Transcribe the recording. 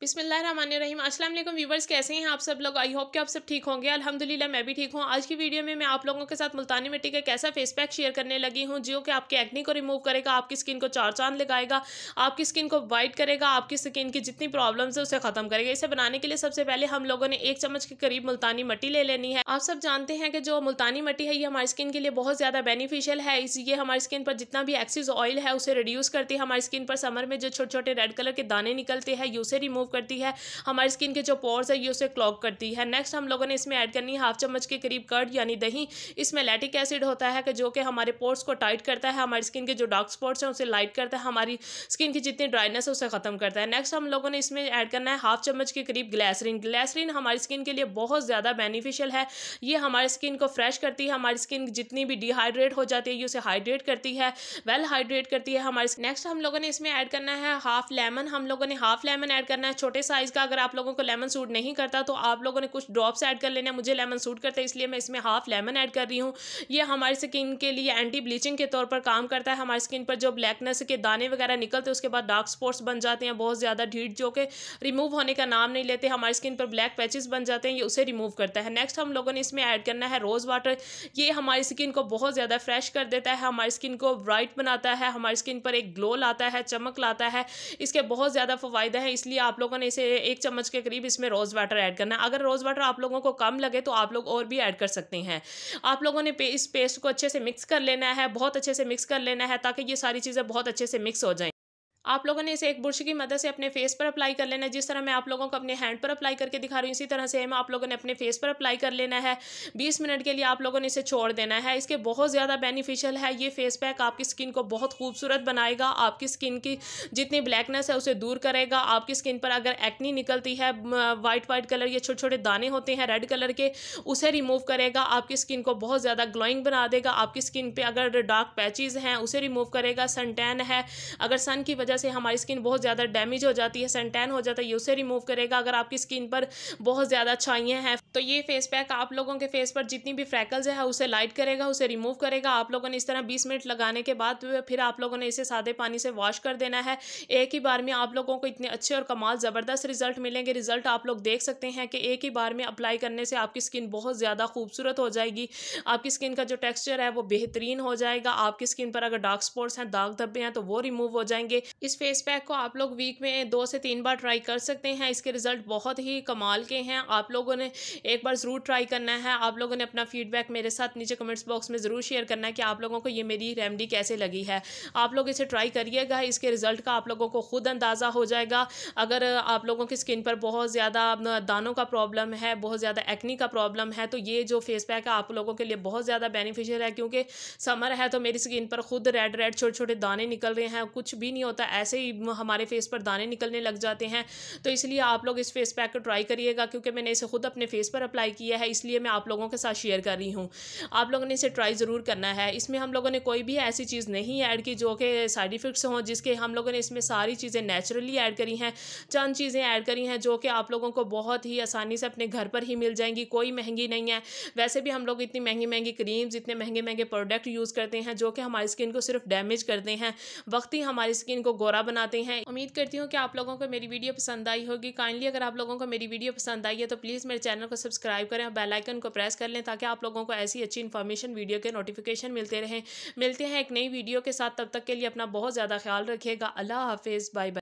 बिसमीम अस्सलाम वालेकुम व्यूवर्स कैसे हैं आप सब लोग आई होप कि आप सब ठीक होंगे अल्हम्दुलिल्लाह मैं भी ठीक हूँ आज की वीडियो में मैं आप लोगों के साथ मुल्तानी मिट्टी का कैसा फेस पैक शेयर करने लगी हूँ जो कि आपके एक्ने को रिमूव करेगा आपकी स्किन को चार चांद लगाएगा आपकी स्किन को वाइट करेगा आपकी स्किन की जितनी प्रॉब्लम्स है उसे ख़त्म करेगा इसे बनाने के लिए सबसे पहले हम लोगों ने एक चम्मच के करीब मुल्तानी मट्टी ले लेनी है आप सब जानते हैं कि जो मुल्तानी मट्टी है ये हमारी स्किन के लिए बहुत ज़्यादा बेनिफिशियल है इसलिए हमारी स्किन पर जितना भी एक्सिस ऑयल है उसे रिड्यूस करती है हमारी स्किन पर समर में जो छोटे छोटे रेड कलर के दाने निकलते हैं ये उसे रिमूव करती है हमारी स्किन के जो पोर्स है ये उसे क्लॉग करती है नेक्स्ट हम लोगों ने इसमें ऐड करनी है हाफ चम्मच के करीब कर्ड यानी दही इसमें लैटिक एसिड होता है कि जो कि हमारे पोर्ट्स को टाइट करता है हमारी स्किन के जो डार्क स्पॉट्स हैं उसे लाइट करता है हमारी स्किन की जितनी ड्राइनेस है उसे ख़त्म करता है नेक्स्ट हम लोगों ने इसमें ऐड करना है हाफ चम्मच के करीब ग्लैसरीन ग्लैसरीन हमारी स्किन के लिए बहुत ज़्यादा बेनिफिशियल है ये हमारी स्किन को फ्रेश करती है हमारी स्किन जितनी भी डिहाइड्रेट हो जाती है ये उसे हाइड्रेट करती है वेल हाइड्रेट करती है हमारी नेक्स्ट हम लोगों ने इसमें ऐड करना है हाफ लेमन हम लोगों ने हाफ लेमन ऐड करना है छोटे साइज़ का अगर आप लोगों को लेमन सूट नहीं करता तो आप लोगों ने कुछ ड्रॉप्स ऐड कर लेने मुझे लेमन सूट करता है इसलिए मैं इसमें हाफ लेमन ऐड कर रही हूँ ये हमारी स्किन के लिए एंटी ब्लीचिंग के तौर पर काम करता है हमारी स्किन पर जो ब्लैकनेस के दाने वगैरह निकलते हैं उसके बाद डार्क स्पॉट्स बन जाते हैं बहुत ज़्यादा ढीट जो कि रिमूव होने का नाम नहीं लेते हमारी स्किन पर ब्लैक पैचेस बन जाते हैं ये उसे रिमूव करता है नेक्स्ट हम लोगों ने इसमें ऐड करना है रोज़ वाटर ये हमारी स्किन को बहुत ज़्यादा फ्रेश कर देता है हमारी स्किन को ब्राइट बनाता है हमारी स्किन पर एक ग्लो लाता है चमक लाता है इसके बहुत ज़्यादा फ़ायदा है इसलिए आप लोग लोगों ने इसे एक चम्मच के करीब इसमें रोज़ वाटर ऐड करना है अगर रोज़ वाटर आप लोगों को कम लगे तो आप लोग और भी ऐड कर सकते हैं आप लोगों ने पे, इस पेस्ट को अच्छे से मिक्स कर लेना है बहुत अच्छे से मिक्स कर लेना है ताकि ये सारी चीज़ें बहुत अच्छे से मिक्स हो जाएँ आप लोगों ने इसे एक ब्रश की मदद से अपने फेस पर अप्लाई कर लेना है जिस तरह मैं आप लोगों को अपने हैंड पर अप्लाई करके दिखा रही हूँ इसी तरह से हम आप लोगों ने अपने फेस पर अप्लाई कर लेना है बीस मिनट के लिए आप लोगों ने इसे छोड़ देना है इसके बहुत ज़्यादा बेनिफिशियल है ये फेस पैक आपकी स्किन को बहुत खूबसूरत बनाएगा आपकी स्किन की जितनी ब्लैकनेस है उसे दूर करेगा आपकी स्किन पर अगर एक्नी निकलती है वाइट वाइट कलर या छोटे छोटे दाने होते हैं रेड कलर के उसे रिमूव करेगा आपकी स्किन को बहुत ज़्यादा ग्लोइंग बना देगा आपकी स्किन पर अगर डार्क पैचेज़ हैं उसे रिमूव करेगा सन टैन है अगर सन की वजह से हमारी स्किन बहुत ज़्यादा डैमेज हो जाती है सेंटेन हो जाता है ये उसे रिमूव करेगा अगर आपकी स्किन पर बहुत ज़्यादा छाइयाँ हैं तो ये फेस पैक आप लोगों के फेस पर जितनी भी फ्रैकल्स है उसे लाइट करेगा उसे रिमूव करेगा आप लोगों ने इस तरह बीस मिनट लगाने के बाद फिर आप लोगों ने इसे सादे पानी से वॉश कर देना है एक ही बार में आप लोगों को इतने अच्छे और कमाल ज़बरदस्त रिजल्ट मिलेंगे रिजल्ट आप लोग देख सकते हैं कि एक ही बार में अप्लाई करने से आपकी स्किन बहुत ज़्यादा खूबसूरत हो जाएगी आपकी स्किन का जो टेक्स्चर है वो बेहतरीन हो जाएगा आपकी स्किन पर अगर डार्क स्पॉट्स हैं दाग धब्बे हैं तो वो रिमूव हो जाएंगे इस फेस पैक को आप लोग वीक में दो से तीन बार ट्राई कर सकते हैं इसके रिज़ल्ट बहुत ही कमाल के हैं आप लोगों ने एक बार ज़रूर ट्राई करना है आप लोगों ने अपना फीडबैक मेरे साथ नीचे कमेंट्स बॉक्स में ज़रूर शेयर करना है कि आप लोगों को ये मेरी रेमडी कैसे लगी है आप लोग इसे ट्राई करिएगा इसके रिज़ल्ट का आप लोगों को खुद अंदाज़ा हो जाएगा अगर आप लोगों की स्किन पर बहुत ज़्यादा दानों का प्रॉब्लम है बहुत ज़्यादा एक्नी का प्रॉब्लम है तो ये जो फेस पैक है आप लोगों के लिए बहुत ज़्यादा बेनिफिशियल है क्योंकि समर है तो मेरी स्किन पर खुद रेड रेड छोटे छोटे दाने निकल रहे हैं कुछ भी नहीं होता ऐसे ही हमारे फेस पर दाने निकलने लग जाते हैं तो इसलिए आप लोग इस फेस पैक को ट्राई करिएगा क्योंकि मैंने इसे खुद अपने फेस पर अप्लाई किया है इसलिए मैं आप लोगों के साथ शेयर कर रही हूँ आप लोगों ने इसे ट्राई ज़रूर करना है इसमें हम लोगों ने कोई भी ऐसी चीज़ नहीं ऐड की जो कि साइड इफ़ेक्ट्स हों जिसके हम लोगों ने इसमें सारी चीज़ें नेचुरली ऐड करी हैं चंद चीज़ें ऐड करी हैं जो कि आप लोगों को बहुत ही आसानी से अपने घर पर ही मिल जाएंगी कोई महंगी नहीं है वैसे भी हम लोग इतनी महंगी महंगी क्रीम्स इतने महंगे महंगे प्रोडक्ट यूज़ करते हैं जो कि हमारी स्किन को सिर्फ डैमेज करते हैं वक्त ही हमारी स्किन को गोरा बनाते हैं उम्मीद करती हूँ कि आप लोगों को मेरी वीडियो पसंद आई होगी काइंडली अगर आप लोगों को मेरी वीडियो पसंद आई है तो प्लीज़ मेरे चैनल को सब्सक्राइब करें और बेलाइकन को प्रेस कर लें ताकि आप लोगों को ऐसी अच्छी इन्फॉर्मेशन वीडियो के नोटिफिकेशन मिलते रहें मिलते हैं एक नई वीडियो के साथ तब तक के लिए अपना बहुत ज़्यादा ख्याल रखिएगा अल्लाह हाफिज़ बाय बाय